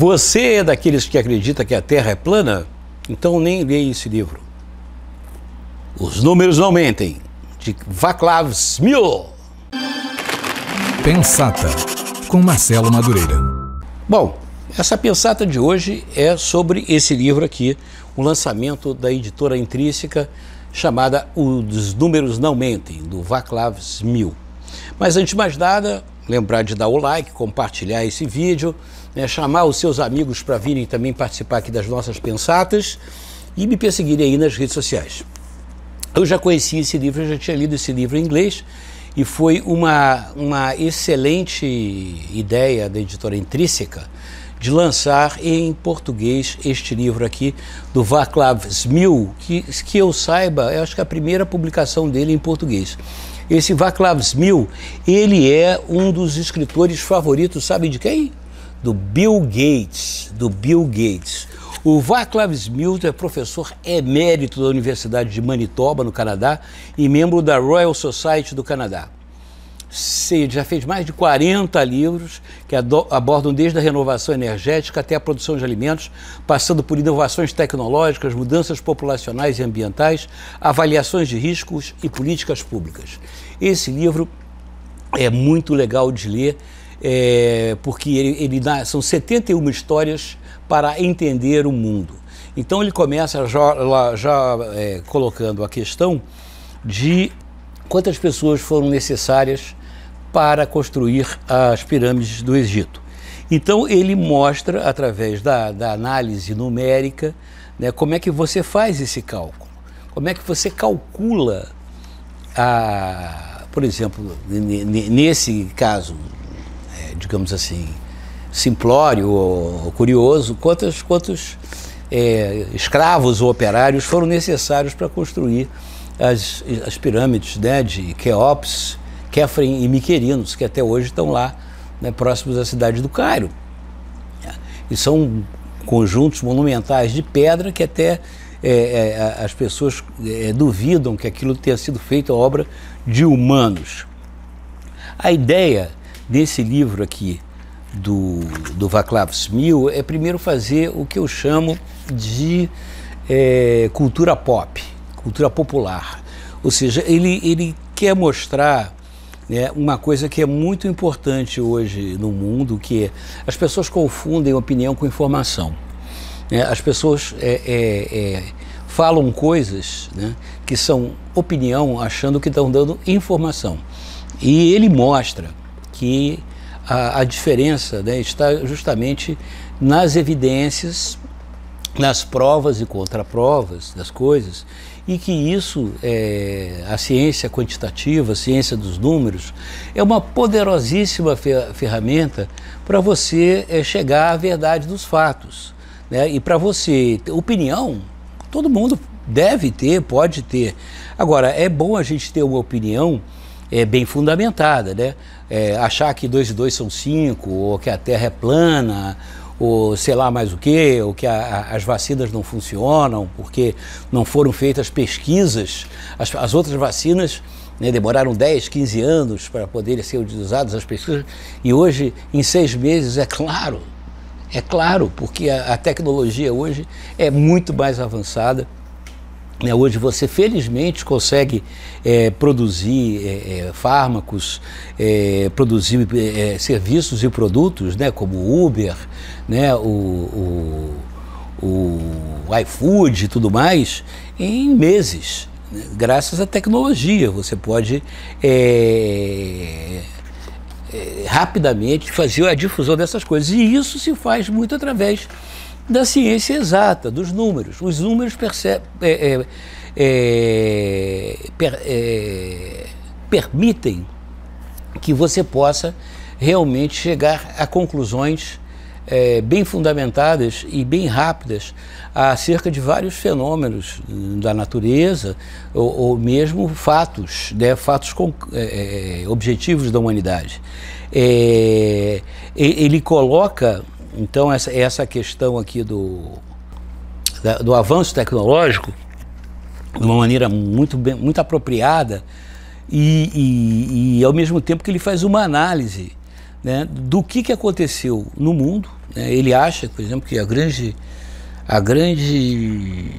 Você é daqueles que acredita que a Terra é plana? Então nem leia esse livro. Os números não mentem. De Vaclav Smil. Pensata, com Marcelo Madureira. Bom, essa pensata de hoje é sobre esse livro aqui, o lançamento da editora intrínseca chamada Os Números Não Mentem, do Vaclav Smil. Mas antes de mais nada, lembrar de dar o like, compartilhar esse vídeo, né, chamar os seus amigos para virem também participar aqui das nossas pensatas e me perseguirem aí nas redes sociais. Eu já conheci esse livro, eu já tinha lido esse livro em inglês e foi uma, uma excelente ideia da editora Intrínseca de lançar em português este livro aqui do Vaclav Smil, que, que eu saiba, eu acho que é a primeira publicação dele em português. Esse Vaclav Smil, ele é um dos escritores favoritos, sabe de quem? do Bill Gates, do Bill Gates. O Václav Smilton é professor emérito da Universidade de Manitoba, no Canadá, e membro da Royal Society do Canadá. Ele já fez mais de 40 livros que abordam desde a renovação energética até a produção de alimentos, passando por inovações tecnológicas, mudanças populacionais e ambientais, avaliações de riscos e políticas públicas. Esse livro é muito legal de ler é, porque ele, ele dá, são 71 histórias para entender o mundo. Então ele começa já, já é, colocando a questão de quantas pessoas foram necessárias para construir as pirâmides do Egito. Então ele mostra, através da, da análise numérica, né, como é que você faz esse cálculo, como é que você calcula, a, por exemplo, nesse caso digamos assim, simplório ou curioso quantos, quantos é, escravos ou operários foram necessários para construir as, as pirâmides né, de Keops, Kefren e Miquerinos, que até hoje estão lá, né, próximos à cidade do Cairo. E são conjuntos monumentais de pedra que até é, é, as pessoas é, duvidam que aquilo tenha sido feito obra de humanos. A ideia nesse livro aqui do, do Vaclav Smil é primeiro fazer o que eu chamo de é, cultura pop, cultura popular. Ou seja, ele, ele quer mostrar né, uma coisa que é muito importante hoje no mundo, que é, as pessoas confundem opinião com informação. Né? As pessoas é, é, é falam coisas né, que são opinião achando que estão dando informação. E ele mostra que a, a diferença né, está justamente nas evidências, nas provas e contraprovas das coisas, e que isso, é, a ciência quantitativa, a ciência dos números, é uma poderosíssima ferramenta para você é, chegar à verdade dos fatos. Né? E para você, opinião, todo mundo deve ter, pode ter. Agora, é bom a gente ter uma opinião é, bem fundamentada, né? É, achar que dois e dois são cinco, ou que a Terra é plana, ou sei lá mais o que, ou que a, a, as vacinas não funcionam porque não foram feitas pesquisas. As, as outras vacinas né, demoraram 10, 15 anos para poderem ser utilizadas as pesquisas, e hoje, em seis meses, é claro, é claro, porque a, a tecnologia hoje é muito mais avançada né, hoje você felizmente consegue é, produzir é, é fármacos, é, produzir é, é, serviços e produtos, né, como Uber, né, o, o, o iFood e tudo mais, em meses. Né, graças à tecnologia, você pode rapidamente fazer a difusão dessas coisas. E isso se faz muito através da ciência exata, dos números. Os números é, é, é, per, é, permitem que você possa realmente chegar a conclusões é, bem fundamentadas e bem rápidas acerca de vários fenômenos hum, da natureza ou, ou mesmo fatos, né, fatos com, é, é, objetivos da humanidade. É, ele coloca então, essa, essa questão aqui do, da, do avanço tecnológico, de uma maneira muito, bem, muito apropriada, e, e, e, ao mesmo tempo que ele faz uma análise né, do que, que aconteceu no mundo. Né? Ele acha, por exemplo, que a grande, a grande,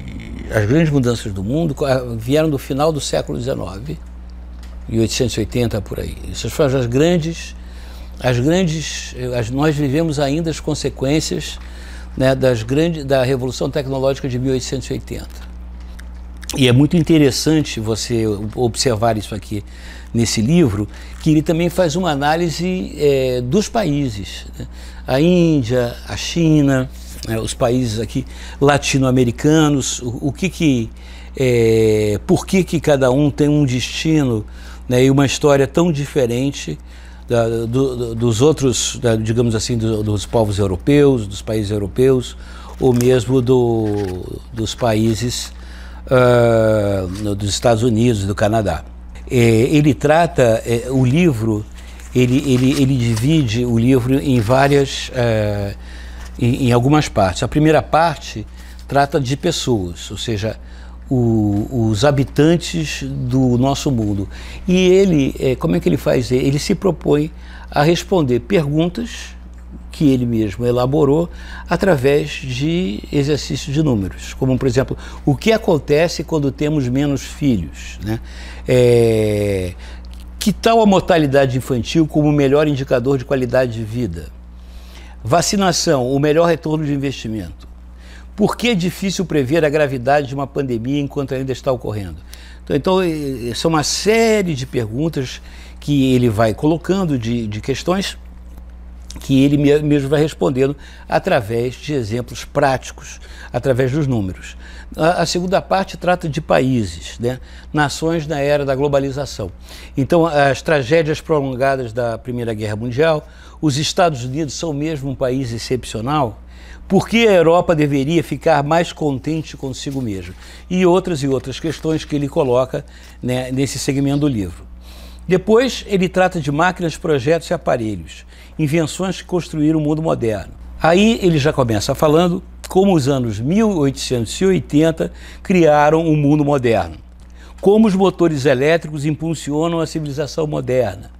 as grandes mudanças do mundo vieram do final do século XIX, 1880 por aí. Essas foram as grandes as grandes, as, nós vivemos ainda as consequências né, das grande, da revolução tecnológica de 1880. E é muito interessante você observar isso aqui nesse livro, que ele também faz uma análise é, dos países, né? a Índia, a China, né, os países aqui latino-americanos, o, o, que que, é, por que que cada um tem um destino né, e uma história tão diferente da, do, dos outros, da, digamos assim, do, dos povos europeus, dos países europeus, ou mesmo do, dos países uh, dos Estados Unidos, do Canadá. É, ele trata é, o livro, ele, ele, ele divide o livro em várias, ah, em, em algumas partes. A primeira parte trata de pessoas, ou seja, o, os habitantes do nosso mundo. E ele, é, como é que ele faz? Ele se propõe a responder perguntas que ele mesmo elaborou através de exercício de números, como por exemplo, o que acontece quando temos menos filhos, né? É, que tal a mortalidade infantil como melhor indicador de qualidade de vida? Vacinação, o melhor retorno de investimento. Por que é difícil prever a gravidade de uma pandemia enquanto ainda está ocorrendo? Então, então são uma série de perguntas que ele vai colocando, de, de questões que ele mesmo vai respondendo através de exemplos práticos, através dos números. A, segunda parte trata de países, né? nações na era da globalização. Então, as tragédias prolongadas da Primeira Guerra Mundial, os Estados Unidos são mesmo um país excepcional? por que a Europa deveria ficar mais contente consigo mesma e outras e outras questões que ele coloca né, nesse segmento do livro. Depois, ele trata de máquinas, projetos e aparelhos, invenções que construíram o mundo moderno. Aí ele já começa falando como os anos 1880 criaram o um mundo moderno, como os motores elétricos impulsionam a civilização moderna,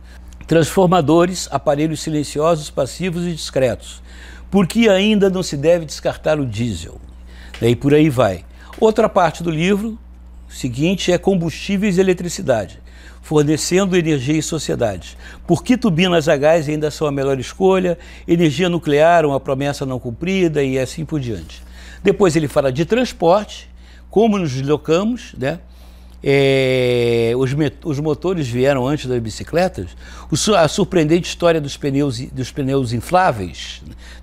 transformadores, aparelhos silenciosos, passivos e discretos, porque ainda não se deve descartar o diesel. E por aí vai. Outra parte do livro seguinte é combustíveis e eletricidade, fornecendo energia e sociedade. Por que turbinas a gás ainda são a melhor escolha? Energia nuclear, uma promessa não cumprida e assim por diante. Depois ele fala de transporte, como nos deslocamos, né? é, os, os, motores vieram antes das bicicletas, o, a surpreendente história dos pneus, dos pneus infláveis,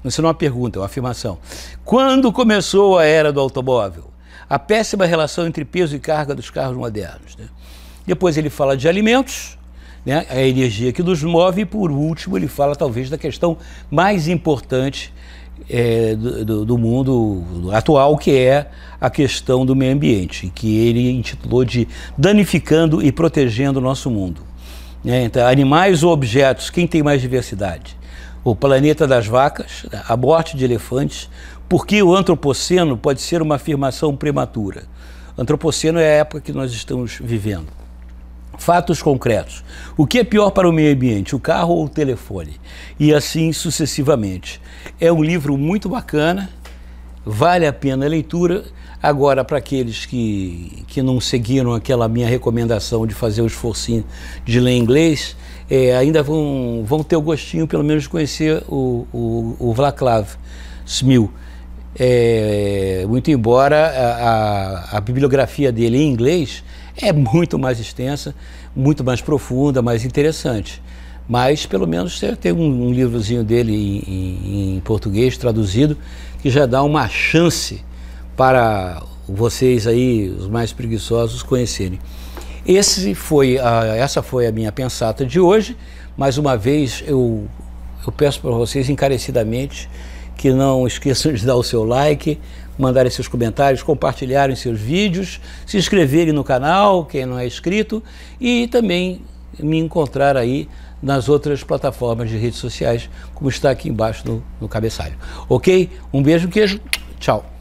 sei não é uma pergunta, é uma afirmação. Quando começou a era do automóvel? A péssima relação entre peso e carga dos carros modernos. Né? Depois ele fala de alimentos, né? a energia que nos move, e por último ele fala talvez da questão mais importante é, do, do, mundo atual, que é a questão do meio ambiente, que ele intitulou de Danificando e Protegendo o Nosso Mundo. É, então, animais ou objetos, quem tem mais diversidade? O planeta das vacas, a morte de elefantes, porque o antropoceno pode ser uma afirmação prematura. Antropoceno é a época que nós estamos vivendo. Fatos concretos. O que é pior para o meio ambiente, o carro ou o telefone? E assim sucessivamente. É um livro muito bacana, vale a pena a leitura. Agora, para aqueles que, que não seguiram aquela minha recomendação de fazer o esforcinho de ler inglês, é, ainda vão, vão ter o gostinho, pelo menos, de conhecer o, o, o Vlaclav Smil. É, muito embora a, a, a bibliografia dele em inglês é muito mais extensa, muito mais profunda, mais interessante. Mas pelo menos tem um, um livrozinho dele em, em, em português traduzido que já dá uma chance para vocês aí, os mais preguiçosos, conhecerem. Esse foi a, essa foi a minha pensata de hoje. Mais uma vez, eu, eu peço para vocês encarecidamente que não esqueçam de dar o seu like, mandarem seus comentários, compartilharem seus vídeos, se inscreverem no canal, quem não é inscrito, e também me encontrar aí nas outras plataformas de redes sociais, como está aqui embaixo no, no cabeçalho. Ok? Um beijo, queijo, tchau.